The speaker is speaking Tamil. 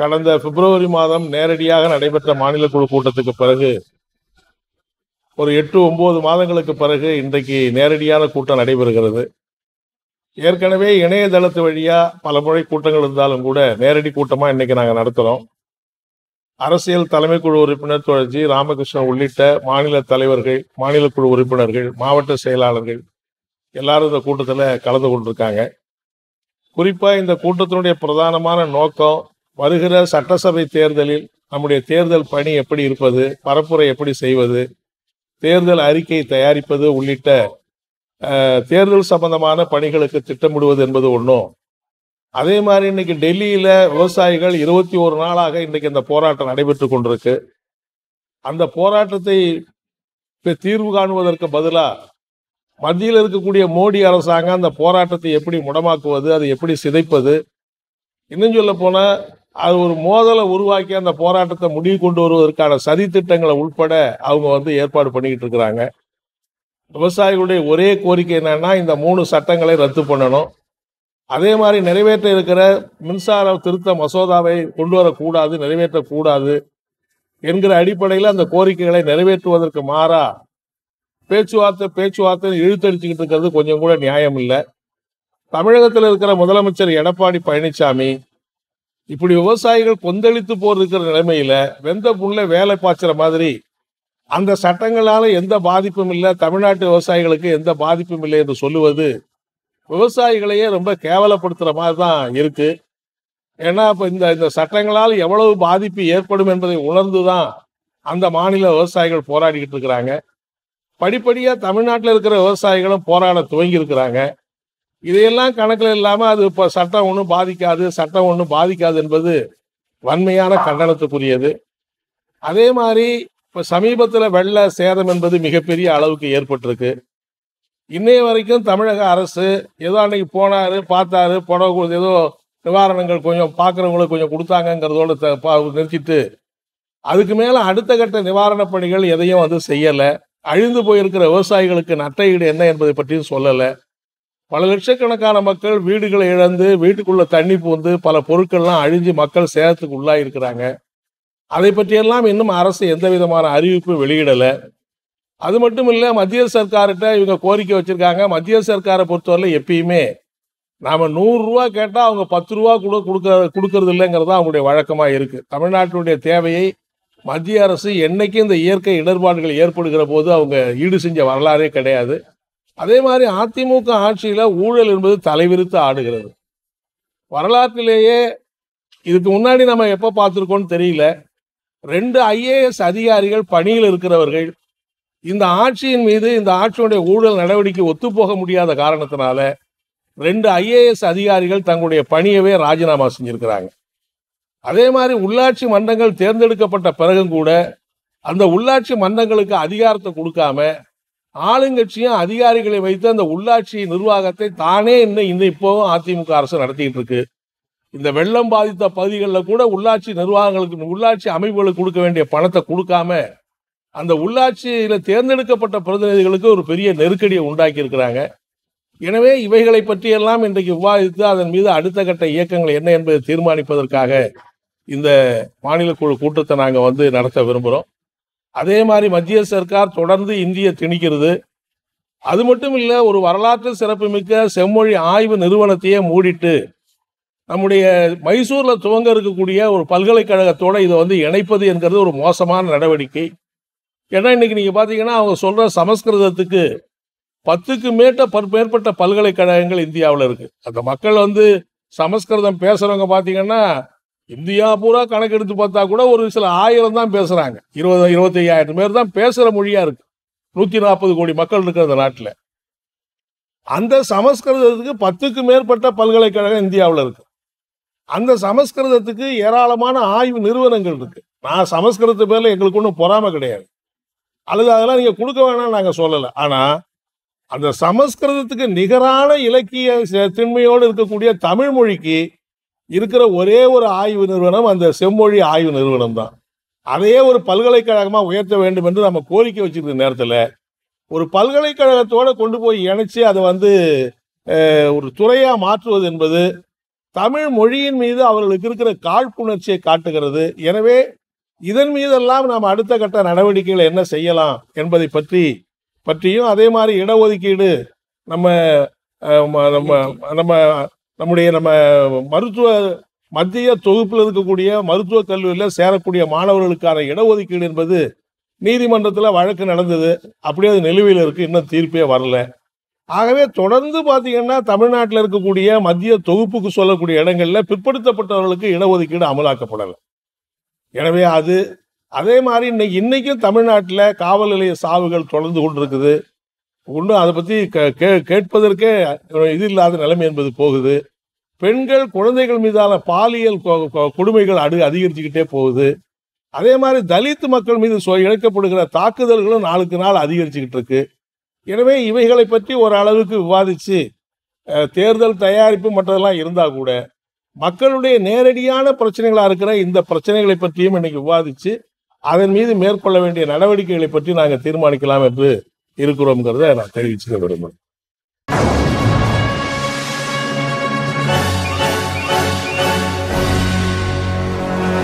கடந்த பிப்ரவரி மாதம் நேரடியாக நடைபெற்ற மாநில குழு கூட்டத்துக்கு பிறகு ஒரு எட்டு ஒன்பது மாதங்களுக்கு பிறகு இன்றைக்கு நேரடியான கூட்டம் நடைபெறுகிறது ஏற்கனவே இணையதளத்து வழியாக பல முறை கூட்டங்கள் இருந்தாலும் கூட நேரடி கூட்டமாக இன்றைக்கி நாங்கள் நடத்துகிறோம் அரசியல் தலைமை குழு உறுப்பினர் தொடர்ச்சி ராமகிருஷ்ணன் உள்ளிட்ட மாநில தலைவர்கள் மாநில குழு உறுப்பினர்கள் மாவட்ட செயலாளர்கள் எல்லாரும் இந்த கூட்டத்தில் கலந்து கொண்டிருக்காங்க குறிப்பாக இந்த கூட்டத்தினுடைய பிரதானமான நோக்கம் வருகிற சட்டசபை தேர்தலில் நம்முடைய தேர்தல் பணி எப்படி இருப்பது பரப்புரை எப்படி செய்வது தேர்தல் அறிக்கை தயாரிப்பது உள்ளிட்ட தேர்தல் சம்பந்தமான பணிகளுக்கு திட்டமிடுவது என்பது ஒன்றும் அதே மாதிரி இன்னைக்கு டெல்லியில விவசாயிகள் இருபத்தி ஒரு நாளாக இன்னைக்கு இந்த போராட்டம் நடைபெற்று கொண்டிருக்கு அந்த போராட்டத்தை இப்போ தீர்வு காணுவதற்கு பதிலாக மத்தியில் இருக்கக்கூடிய மோடி அரசாங்கம் அந்த போராட்டத்தை எப்படி முடமாக்குவது அதை எப்படி சிதைப்பது இன்னும் சொல்ல போனால் அது ஒரு மோதலை உருவாக்கி அந்த போராட்டத்தை முடிவு கொண்டு வருவதற்கான சதி திட்டங்களை அவங்க வந்து ஏற்பாடு பண்ணிக்கிட்டு இருக்கிறாங்க விவசாயிகளுடைய ஒரே கோரிக்கை என்னன்னா இந்த மூணு சட்டங்களை ரத்து பண்ணணும் அதே மாதிரி நிறைவேற்ற இருக்கிற மின்சார திருத்த மசோதாவை கொண்டு வரக்கூடாது நிறைவேற்றக்கூடாது என்கிற அடிப்படையில் அந்த கோரிக்கைகளை நிறைவேற்றுவதற்கு மாறா பேச்சுவார்த்தை பேச்சுவார்த்தை இழுத்தடிச்சுக்கிட்டு இருக்கிறது கொஞ்சம் கூட நியாயம் இல்லை தமிழகத்தில் இருக்கிற முதலமைச்சர் எடப்பாடி பழனிசாமி இப்படி விவசாயிகள் கொந்தளித்து போறதுக்கிற நிலைமையில வெந்த புண்ணில் வேலை பாய்ச்சுற மாதிரி அந்த சட்டங்களால எந்த பாதிப்பும் இல்லை தமிழ்நாட்டு விவசாயிகளுக்கு எந்த பாதிப்பும் இல்லை என்று சொல்லுவது விவசாயிகளையே ரொம்ப கேவலப்படுத்துகிற மாதிரி தான் இருக்கு ஏன்னா இப்போ இந்த இந்த சட்டங்களால் எவ்வளவு பாதிப்பு ஏற்படும் என்பதை உணர்ந்து தான் அந்த மாநில விவசாயிகள் போராடிக்கிட்டு இருக்கிறாங்க படிப்படியாக தமிழ்நாட்டில் இருக்கிற விவசாயிகளும் போராட துவங்கி இருக்கிறாங்க இதையெல்லாம் கணக்கில் இல்லாமல் அது இப்போ சட்டம் ஒன்றும் பாதிக்காது சட்டம் ஒன்றும் பாதிக்காது என்பது வன்மையான கண்டனத்துக்குரியது அதே மாதிரி இப்போ சமீபத்தில் வெள்ள சேதம் என்பது மிகப்பெரிய அளவுக்கு ஏற்பட்டிருக்கு இன்னைய வரைக்கும் தமிழக அரசு ஏதோ அன்னைக்கு போனார் பார்த்தாரு பணம் ஏதோ நிவாரணங்கள் கொஞ்சம் பார்க்குறவங்களுக்கு கொஞ்சம் கொடுத்தாங்கங்கிறதோடு நிறுத்திட்டு அதுக்கு மேலே அடுத்த கட்ட நிவாரணப் பணிகள் எதையும் வந்து செய்யலை அழிந்து போயிருக்கிற விவசாயிகளுக்கு நட்டை ஈடு என்ன என்பதை பற்றியும் சொல்லலை பல லட்சக்கணக்கான மக்கள் வீடுகளை இழந்து வீட்டுக்குள்ள தண்ணி பூந்து பல பொருட்கள்லாம் அழிஞ்சு மக்கள் சேதத்துக்கு உள்ளாக இருக்கிறாங்க அதை பற்றியெல்லாம் இன்னும் அரசு எந்த விதமான அறிவிப்பு வெளியிடலை அது மட்டும் இல்லை மத்திய சர்க்கார்கிட்ட இவங்க கோரிக்கை வச்சுருக்காங்க மத்திய சர்க்காரை பொறுத்தவரை எப்பயுமே நாம் நூறுரூவா கேட்டால் அவங்க பத்து ரூபா கூட கொடுக்க கொடுக்கறது இல்லைங்கிறது அவங்களுடைய வழக்கமாக இருக்குது தமிழ்நாட்டினுடைய தேவையை மத்திய அரசு என்றைக்கும் இந்த இயற்கை இடர்பாடுகள் ஏற்படுகிற போது அவங்க ஈடு செஞ்ச வரலாறே கிடையாது அதே மாதிரி அதிமுக ஆட்சியில் ஊழல் என்பது தலைவிரித்து ஆடுகிறது வரலாற்றிலேயே இதுக்கு முன்னாடி நம்ம எப்போ பார்த்துருக்கோம்னு தெரியல ரெண்டு ஐஏஎஸ் அதிகாரிகள் பணியில் இருக்கிறவர்கள் இந்த ஆட்சியின் மீது இந்த ஆட்சியுடைய ஊழல் நடவடிக்கை ஒத்துப்போக முடியாத காரணத்தினால ரெண்டு ஐஏஎஸ் அதிகாரிகள் தங்களுடைய பணியவே ராஜினாமா செஞ்சிருக்கிறாங்க அதே மாதிரி உள்ளாட்சி மன்றங்கள் தேர்ந்தெடுக்கப்பட்ட பிறகும் கூட அந்த உள்ளாட்சி மன்றங்களுக்கு அதிகாரத்தை கொடுக்காம ஆளுங்கட்சியும் அதிகாரிகளை வைத்து அந்த உள்ளாட்சி நிர்வாகத்தை தானே இன்னும் இந்த இப்போவும் அதிமுக அரசு நடத்திட்டு இருக்கு இந்த வெள்ளம் பாதித்த பகுதிகளில் கூட உள்ளாட்சி நிர்வாகங்களுக்கு உள்ளாட்சி அமைப்புகளுக்கு கொடுக்க வேண்டிய பணத்தை கொடுக்காம அந்த உள்ளாட்சியில தேர்ந்தெடுக்கப்பட்ட பிரதிநிதிகளுக்கு ஒரு பெரிய நெருக்கடியை உண்டாக்கி இருக்கிறாங்க எனவே இவைகளை பற்றியெல்லாம் இன்றைக்கு விவாதித்து அதன் மீது அடுத்த கட்ட இயக்கங்கள் என்ன என்பதை தீர்மானிப்பதற்காக இந்த மாநில குழு கூட்டத்தை நாங்கள் வந்து நடத்த விரும்புகிறோம் அதே மாதிரி மத்திய சர்க்கார் தொடர்ந்து இந்தியை திணிக்கிறது அது மட்டும் இல்லை ஒரு வரலாற்று சிறப்புமிக்க செம்மொழி ஆய்வு நிறுவனத்தையே மூடிட்டு நம்முடைய மைசூரில் துவங்க இருக்கக்கூடிய ஒரு பல்கலைக்கழகத்தோடு இதை வந்து இணைப்பது என்கிறது ஒரு மோசமான நடவடிக்கை ஏன்னா இன்னைக்கு நீங்கள் பார்த்தீங்கன்னா அவங்க சொல்கிற சமஸ்கிருதத்துக்கு பத்துக்கு மேட்ட மேற்பட்ட பல்கலைக்கழகங்கள் இந்தியாவில் இருக்குது அந்த மக்கள் வந்து சமஸ்கிருதம் பேசுகிறவங்க பார்த்தீங்கன்னா இந்தியா பூரா கணக்கெடுத்து பார்த்தா கூட ஒரு சில ஆயிரம் தான் பேசுகிறாங்க இருபது இருபத்தையாயிரம் பேர் தான் பேசுகிற மொழியாக இருக்கு நூற்றி நாற்பது கோடி மக்கள் இருக்கிற அந்த நாட்டில் அந்த சமஸ்கிருதத்துக்கு பத்துக்கு மேற்பட்ட பல்கலைக்கழகம் இந்தியாவில் இருக்கு அந்த சமஸ்கிருதத்துக்கு ஏராளமான ஆய்வு நிறுவனங்கள் இருக்கு நான் சமஸ்கிருத பேரில் எங்களுக்கு ஒன்றும் பொறாமை கிடையாது அல்லது அதெல்லாம் நீங்கள் கொடுக்க வேணாம்னு நாங்கள் சொல்லலை ஆனால் அந்த சமஸ்கிருதத்துக்கு நிகரான இலக்கிய திண்மையோடு இருக்கக்கூடிய தமிழ் மொழிக்கு இருக்கிற ஒரே ஒரு ஆய்வு நிறுவனம் அந்த செம்மொழி ஆய்வு நிறுவனம் தான் அதையே ஒரு பல்கலைக்கழகமாக உயர்த்த வேண்டும் என்று நம்ம கோரிக்கை வச்சுருக்க நேரத்தில் ஒரு பல்கலைக்கழகத்தோடு கொண்டு போய் இணைச்சி அதை வந்து ஒரு துறையாக மாற்றுவது என்பது தமிழ் மொழியின் மீது அவர்களுக்கு இருக்கிற காழ்ப்புணர்ச்சியை காட்டுகிறது எனவே இதன் மீதெல்லாம் நாம் அடுத்த கட்ட நடவடிக்கைகளை என்ன செய்யலாம் என்பதை பற்றி பற்றியும் அதே மாதிரி இடஒதுக்கீடு நம்ம நம்ம நம்ம நம்முடைய நம்ம மருத்துவ மத்திய தொகுப்பில் இருக்கக்கூடிய மருத்துவ கல்லூரியில் சேரக்கூடிய மாணவர்களுக்கான இடஒதுக்கீடு என்பது நீதிமன்றத்தில் வழக்கு நடந்தது அப்படியே அது நிலுவையில் இருக்குது இன்னும் தீர்ப்பே வரல ஆகவே தொடர்ந்து பார்த்தீங்கன்னா தமிழ்நாட்டில் இருக்கக்கூடிய மத்திய தொகுப்புக்கு சொல்லக்கூடிய இடங்களில் பிற்படுத்தப்பட்டவர்களுக்கு இடஒதுக்கீடு அமலாக்கப்படலை எனவே அது அதே மாதிரி இன்னைக்கு இன்றைக்கும் தமிழ்நாட்டில் காவல் நிலைய சாவுகள் தொடர்ந்து கொண்டிருக்குது ஒன்றும் அதை பற்றி கே கேட்பதற்கே இது இல்லாத நிலைமை என்பது போகுது பெண்கள் குழந்தைகள் மீதான பாலியல் கொடுமைகள் அடு அதிகரிச்சுக்கிட்டே போகுது அதே மாதிரி தலித்து மக்கள் மீது இழைக்கப்படுகிற தாக்குதல்களும் நாளுக்கு நாள் அதிகரிச்சுக்கிட்டு இருக்கு எனவே இவைகளை பற்றி ஓரளவுக்கு விவாதித்து தேர்தல் தயாரிப்பு மற்றதெல்லாம் இருந்தால் கூட மக்களுடைய நேரடியான பிரச்சனைகளாக இருக்கிற இந்த பிரச்சனைகளை பற்றியும் இன்னைக்கு விவாதித்து அதன் மீது மேற்கொள்ள வேண்டிய நடவடிக்கைகளை பற்றி நாங்கள் தீர்மானிக்கலாம் என்று இருக்கிறோங்கிறத நான் தெரிவிச்சுக்க விரும்புகிறேன்